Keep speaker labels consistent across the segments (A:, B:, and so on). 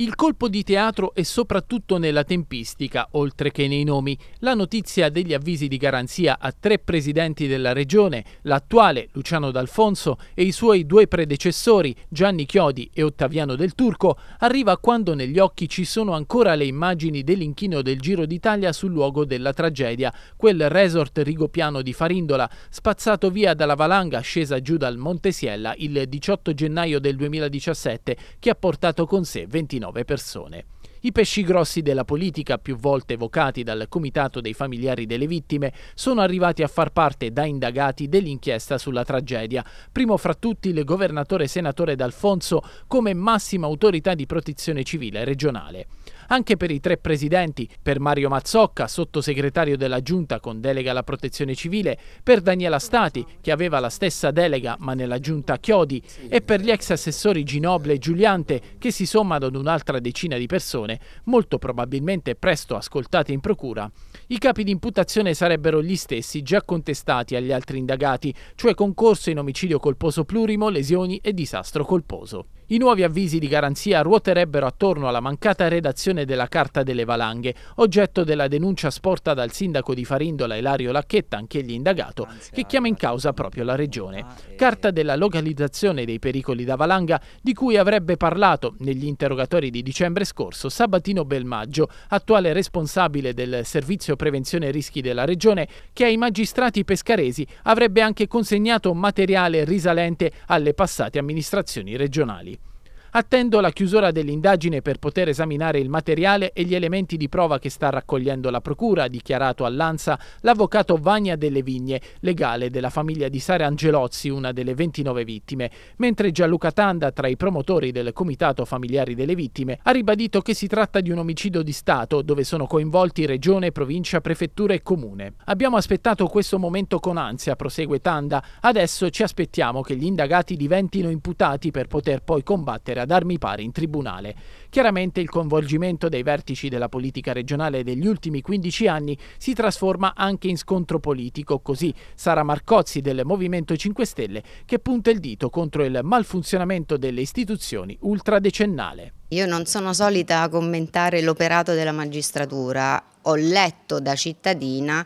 A: Il colpo di teatro è soprattutto nella tempistica, oltre che nei nomi. La notizia degli avvisi di garanzia a tre presidenti della regione, l'attuale Luciano D'Alfonso e i suoi due predecessori Gianni Chiodi e Ottaviano Del Turco, arriva quando negli occhi ci sono ancora le immagini dell'inchino del Giro d'Italia sul luogo della tragedia, quel resort rigopiano di Farindola, spazzato via dalla valanga scesa giù dal Monte Siella il 18 gennaio del 2017, che ha portato con sé 29 29 persone. I pesci grossi della politica, più volte evocati dal Comitato dei familiari delle vittime, sono arrivati a far parte da indagati dell'inchiesta sulla tragedia, primo fra tutti il governatore senatore D'Alfonso come massima autorità di protezione civile regionale anche per i tre presidenti, per Mario Mazzocca, sottosegretario della Giunta con delega alla protezione civile, per Daniela Stati, che aveva la stessa delega ma nella Giunta Chiodi, e per gli ex assessori Ginoble e Giuliante, che si sommano ad un'altra decina di persone, molto probabilmente presto ascoltate in procura. I capi di imputazione sarebbero gli stessi già contestati agli altri indagati, cioè concorso in omicidio colposo plurimo, lesioni e disastro colposo. I nuovi avvisi di garanzia ruoterebbero attorno alla mancata redazione della Carta delle Valanghe, oggetto della denuncia sporta dal sindaco di Farindola Elario Lacchetta, anch'egli indagato, che ah, chiama in causa proprio la regione. Ah, eh. Carta della localizzazione dei pericoli da valanga di cui avrebbe parlato negli interrogatori di dicembre scorso Sabatino Belmaggio, attuale responsabile del Servizio Prevenzione Rischi della Regione, che ai magistrati pescaresi avrebbe anche consegnato materiale risalente alle passate amministrazioni regionali. Attendo la chiusura dell'indagine per poter esaminare il materiale e gli elementi di prova che sta raccogliendo la Procura, ha dichiarato all'ANSA l'avvocato Vagna delle Vigne, legale della famiglia di Sara Angelozzi, una delle 29 vittime, mentre Gianluca Tanda, tra i promotori del Comitato Familiari delle Vittime, ha ribadito che si tratta di un omicidio di Stato dove sono coinvolti regione, provincia, prefettura e comune. Abbiamo aspettato questo momento con ansia, prosegue Tanda, adesso ci aspettiamo che gli indagati diventino imputati per poter poi combattere ad armi pari in tribunale. Chiaramente il coinvolgimento dei vertici della politica regionale degli ultimi 15 anni si trasforma anche in scontro politico, così Sara Marcozzi del Movimento 5 Stelle che punta il dito contro il malfunzionamento delle istituzioni ultradecennale.
B: Io non sono solita commentare l'operato della magistratura, ho letto da cittadina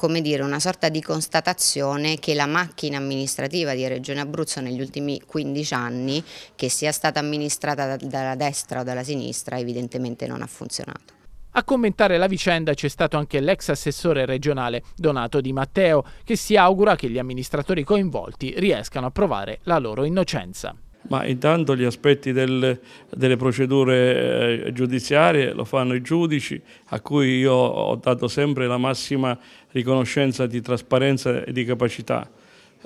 B: come dire, una sorta di constatazione che la macchina amministrativa di Regione Abruzzo negli ultimi 15 anni, che sia stata amministrata dalla destra o dalla sinistra, evidentemente non ha funzionato.
A: A commentare la vicenda c'è stato anche l'ex assessore regionale Donato Di Matteo, che si augura che gli amministratori coinvolti riescano a provare la loro innocenza
C: ma intanto gli aspetti del, delle procedure eh, giudiziarie lo fanno i giudici a cui io ho dato sempre la massima riconoscenza di trasparenza e di capacità.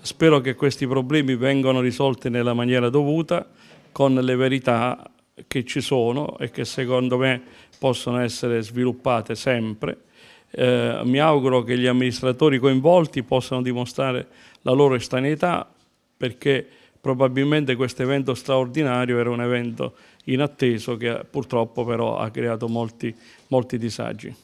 C: Spero che questi problemi vengano risolti nella maniera dovuta con le verità che ci sono e che secondo me possono essere sviluppate sempre. Eh, mi auguro che gli amministratori coinvolti possano dimostrare la loro estanità perché probabilmente questo evento straordinario era un evento inatteso che purtroppo però ha creato molti, molti disagi.